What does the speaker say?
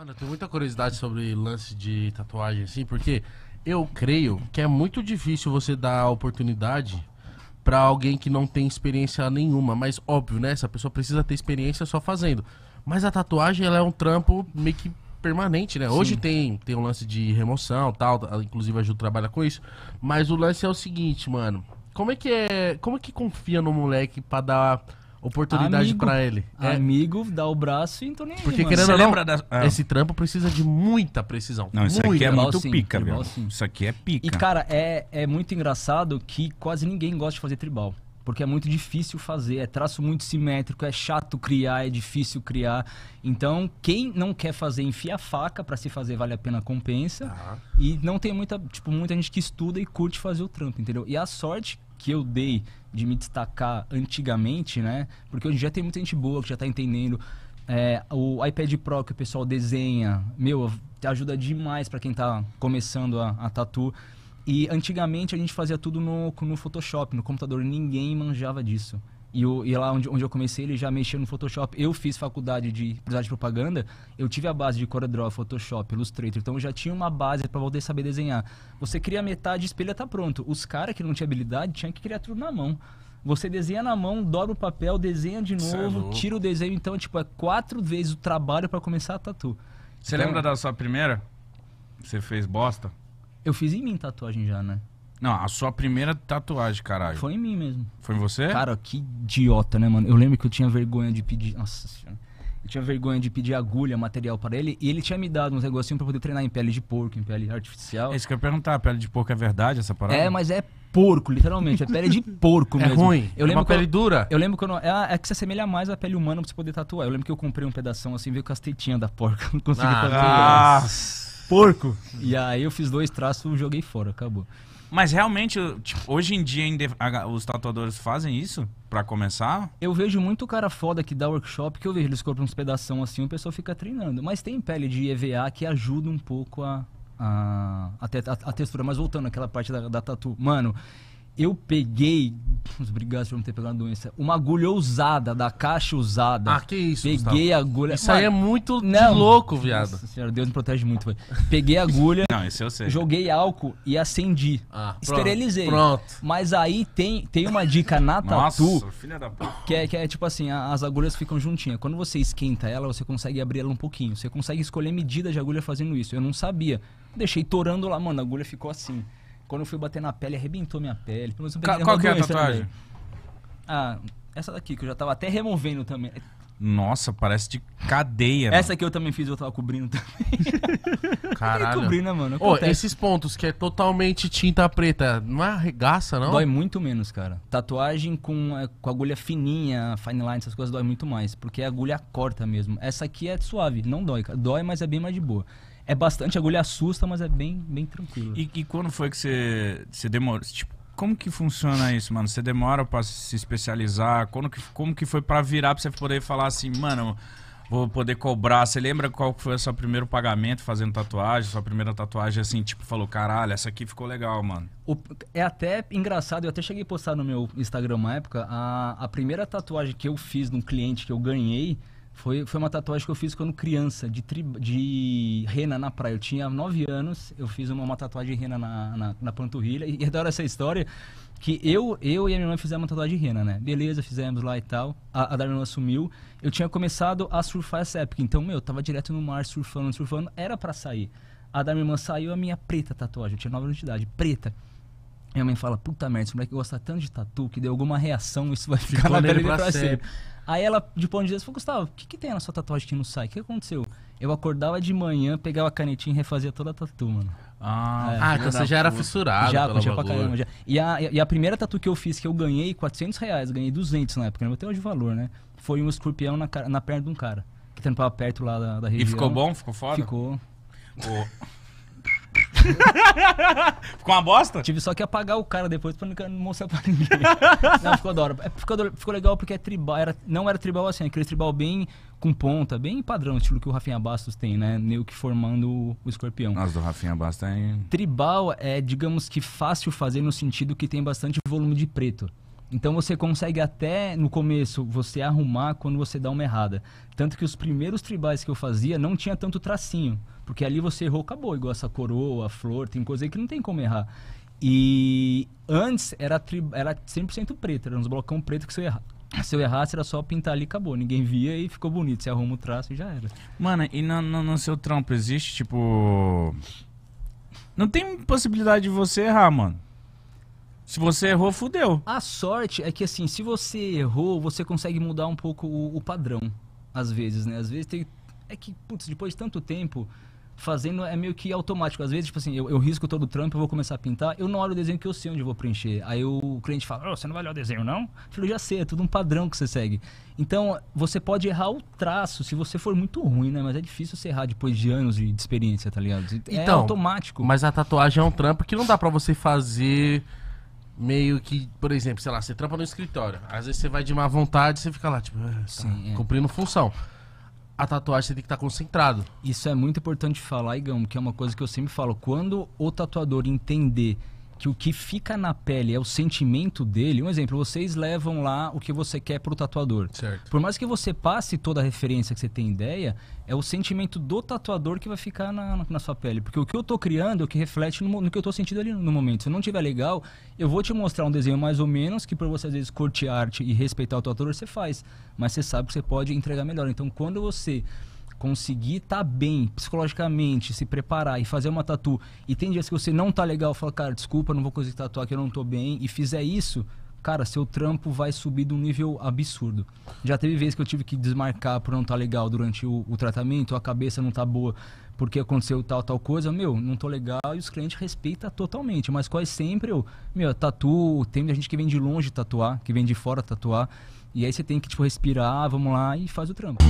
Mano, eu tenho muita curiosidade sobre lance de tatuagem, assim, porque eu creio que é muito difícil você dar oportunidade para alguém que não tem experiência nenhuma. Mas óbvio, né? Essa pessoa precisa ter experiência só fazendo. Mas a tatuagem, ela é um trampo meio que permanente, né? Sim. Hoje tem, tem um lance de remoção tal, inclusive a Ju trabalha com isso. Mas o lance é o seguinte, mano. Como é que é. Como é que confia no moleque para dar oportunidade para ele. É. Amigo, dá o braço e então nem Porque aí, querendo lembrar ou não, da... Ah. esse trampo precisa de muita precisão. Não, isso aqui é muito sim, pica, tribal, velho. Isso aqui é pica. E cara, é, é muito engraçado que quase ninguém gosta de fazer tribal. Porque é muito difícil fazer, é traço muito simétrico, é chato criar, é difícil criar. Então, quem não quer fazer, enfia a faca para se fazer vale a pena compensa. Ah. E não tem muita, tipo, muita gente que estuda e curte fazer o trampo, entendeu? E a sorte que eu dei de me destacar antigamente, né? Porque hoje já tem muita gente boa que já está entendendo. É, o iPad Pro que o pessoal desenha, meu, ajuda demais para quem está começando a, a tatu. E antigamente a gente fazia tudo no, no Photoshop, no computador, ninguém manjava disso. E, eu, e lá onde, onde eu comecei, ele já mexia no Photoshop. Eu fiz faculdade de publicidade de propaganda, eu tive a base de CorelDRAW, Photoshop, Illustrator, então eu já tinha uma base para poder saber desenhar. Você cria metade, espelha, tá pronto. Os caras que não tinham habilidade tinham que criar tudo na mão. Você desenha na mão, dobra o papel, desenha de é novo, é tira o desenho. Então, tipo, é quatro vezes o trabalho para começar a tatu. Você então, lembra da sua primeira? Você fez bosta? Eu fiz em mim tatuagem já, né? Não, a sua primeira tatuagem, caralho. Foi em mim mesmo. Foi em você? Cara, que idiota, né, mano? Eu lembro que eu tinha vergonha de pedir. Nossa senhora. Eu tinha vergonha de pedir agulha, material para ele, e ele tinha me dado uns negocinhos pra poder treinar em pele de porco, em pele artificial. É isso que eu ia perguntar, a pele de porco é verdade essa parada? É, mas é porco, literalmente. É pele de porco é mesmo. É ruim. Eu é lembro é uma pele eu, dura. Eu lembro que eu não, é, é, que se assemelha mais à pele humana pra você poder tatuar. Eu lembro que eu comprei um pedação assim, veio com as tetinhas da porca. Não consegui ah, tatuar. Ah, Porco! E aí eu fiz dois traços e joguei fora, acabou. Mas realmente, tipo, hoje em dia os tatuadores fazem isso para começar? Eu vejo muito cara foda que dá workshop, que eu vejo eles compram uns pedação assim, o pessoal fica treinando. Mas tem pele de EVA que ajuda um pouco a, a, a, a textura. Mas voltando àquela parte da, da tatu. Mano, eu peguei, obrigado por não ter pegado a doença, uma agulha ousada, da caixa usada. Ah, que isso, Peguei a agulha. Isso aí é muito não, louco, viado. Nossa senhora, Deus me protege muito. velho. Peguei a agulha, não, isso eu sei. joguei álcool e acendi. Ah, esterilizei. Pronto. Mas aí tem, tem uma dica na Nossa, tatu, filha da puta. Que, é, que é tipo assim, as agulhas ficam juntinhas. Quando você esquenta ela, você consegue abrir ela um pouquinho. Você consegue escolher medida de agulha fazendo isso. Eu não sabia. Deixei torando lá, mano, a agulha ficou assim. Quando eu fui bater na pele, arrebentou minha pele. Pelo menos eu Ca- qual que é a tatuagem? também. Ah, essa daqui, que eu já tava até removendo também. Nossa, parece de cadeia. Né? Essa mano. aqui eu também fiz, eu tava cobrindo também. Caralho. Cobrir, né, mano? Ô, esses pontos que é totalmente tinta preta, não é arregaça, não? Dói muito menos, cara. Tatuagem com, é, com agulha fininha, fine line, essas coisas dói muito mais. Porque a agulha corta mesmo. Essa aqui é suave, não dói. Dói, mas é bem mais de boa. É bastante, agulha assusta, mas é bem, bem tranquilo. E, e quando foi que você, você demorou? Tipo, como que funciona isso, mano? Você demora para se especializar? Quando que, como que foi para virar para você poder falar assim, mano, vou poder cobrar? Você lembra qual foi o seu primeiro pagamento fazendo tatuagem? Sua primeira tatuagem assim, tipo, falou, caralho, essa aqui ficou legal, mano. O, é até engraçado, eu até cheguei a postar no meu Instagram uma época, a, a primeira tatuagem que eu fiz num cliente que eu ganhei foi, foi uma tatuagem que eu fiz quando criança, de, tri, de rena na praia. Eu tinha 9 anos, eu fiz uma, uma tatuagem de rena na, na, na panturrilha. E adoro essa história que eu, eu e a minha irmã fizemos uma tatuagem de rena, né? Beleza, fizemos lá e tal. A, a da minha irmã sumiu. Eu tinha começado a surfar essa época. Então, meu, eu tava direto no mar, surfando, surfando. Era para sair. A da minha irmã saiu, a minha preta tatuagem. Eu tinha 9 anos de idade, preta. Minha mãe fala, puta merda, esse moleque gosta tanto de tatu que deu alguma reação, isso vai ficar Ficou na pele pra, pra sempre. sempre. Aí ela, de pão de Deus, falou, Gustavo, o que, que tem na sua tatuagem que não sai? O que aconteceu? Eu acordava de manhã, pegava a canetinha e refazia toda a tatu, mano. Ah, é, ah então você já era fissurado. Já, já pra caramba. Já. E, a, e a primeira tatu que eu fiz, que eu ganhei 400 reais, ganhei 200 na época, não né? tem hoje valor, né? Foi um escorpião na, na perna de um cara, que trampava perto lá da, da região. E ficou bom? Ficou foda? Ficou. Oh. ficou uma bosta? Tive só que apagar o cara depois pra não mostrar pra ninguém. não, ficou da hora. É, ficou, ficou legal porque é tribal, era, não era tribal assim, é aquele tribal bem com ponta, bem padrão, estilo que o Rafinha Bastos tem, né? Meio que formando o escorpião. As do Rafinha Bastos é... Tribal é, digamos que fácil fazer no sentido que tem bastante volume de preto. Então você consegue até no começo você arrumar quando você dá uma errada. Tanto que os primeiros tribais que eu fazia não tinha tanto tracinho, porque ali você errou, acabou, igual essa coroa, a flor, tem coisa aí que não tem como errar. E antes era, tri... era 100% preto, era uns blocão preto que se eu, erra... se eu errasse era só pintar ali acabou. Ninguém via e ficou bonito. Você arruma o traço e já era. Mano, e no, no, no seu trampo existe, tipo. Não tem possibilidade de você errar, mano. Se você errou, fudeu. A sorte é que, assim, se você errou, você consegue mudar um pouco o, o padrão, às vezes, né? Às vezes tem. É que, putz, depois de tanto tempo fazendo é meio que automático. Às vezes, tipo assim, eu, eu risco todo o trampo, eu vou começar a pintar, eu não olho o desenho que eu sei onde eu vou preencher. Aí o cliente fala, oh, você não vai olhar o desenho, não? Eu falo, já sei, é tudo um padrão que você segue. Então, você pode errar o traço se você for muito ruim, né? Mas é difícil você errar depois de anos de, experiência, tá ligado? É então, automático. Mas a tatuagem é um trampo que não dá para você fazer meio que, por exemplo, sei lá, você trampa no escritório. Às vezes você vai de má vontade e você fica lá, tipo, ah, tá Sim, é. cumprindo função. A tatuagem você tem que estar tá concentrado. Isso é muito importante falar, Igão, que é uma coisa que eu sempre falo. Quando o tatuador entender que o que fica na pele é o sentimento dele. Um exemplo, vocês levam lá o que você quer pro tatuador. Certo. Por mais que você passe toda a referência que você tem ideia, é o sentimento do tatuador que vai ficar na, na sua pele. Porque o que eu tô criando é o que reflete no, no que eu tô sentindo ali no momento. Se não tiver legal, eu vou te mostrar um desenho mais ou menos que por você às vezes curtir arte e respeitar o tatuador, você faz. Mas você sabe que você pode entregar melhor. Então quando você conseguir estar tá bem psicologicamente, se preparar e fazer uma tatu, e tem dias que você não tá legal, fala, cara, desculpa, não vou conseguir tatuar que eu não tô bem, e fizer isso, cara, seu trampo vai subir de um nível absurdo. Já teve vezes que eu tive que desmarcar por não estar tá legal durante o, o, tratamento, a cabeça não tá boa porque aconteceu tal, tal coisa, meu, não tô legal e os clientes respeitam totalmente, mas quase sempre eu, meu, tatu, tem gente que vem de longe tatuar, que vem de fora tatuar, e aí você tem que, tipo, respirar, vamos lá e faz o trampo.